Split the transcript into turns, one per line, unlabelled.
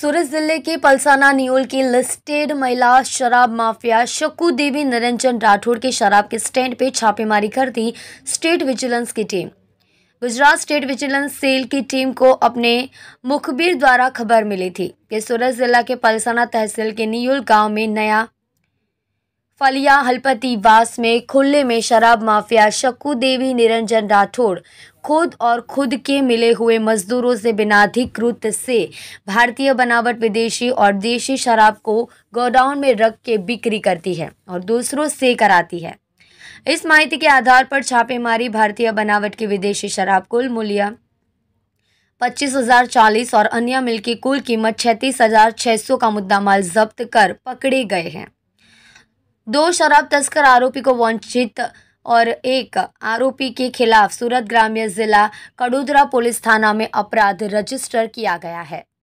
सूरत जिले के पलसाना नियोल की लिस्टेड महिला शराब माफिया शकू देवी निरंजन राठौड़ के शराब के स्टैंड पे छापेमारी कर दी स्टेट विजिलेंस की team Gujarat state vigilance cell की टीम को अपने मुखबिर द्वारा खबर मिली थी कि सूरत जिला के पलसाना तहसील के नियोल गांव में नया फलिया हलपतिवास में खुले में शराब माफिया शक्कू देवी निरंजन राठौड़ खुद और खुद के मिले हुए मजदूरों से बिना अधिकृत से भारतीय बनावट विदेशी और देशी शराब को गोडाउन में रख के बिक्री करती है और दूसरों से कराती है इस माहिती के आधार पर छापेमारी भारतीय बनावट की विदेशी शराब कुल मूल्य पच्चीस हजार चालीस और अन्य मिल की कुल कीमत छत्तीस हजार छह सौ का मुद्दा माल जब्त कर पकड़े गए हैं दो शराब तस्कर आरोपी को वांछित और एक आरोपी के खिलाफ सूरत ग्राम्य जिला कड़ोदरा पुलिस थाना में अपराध रजिस्टर किया गया है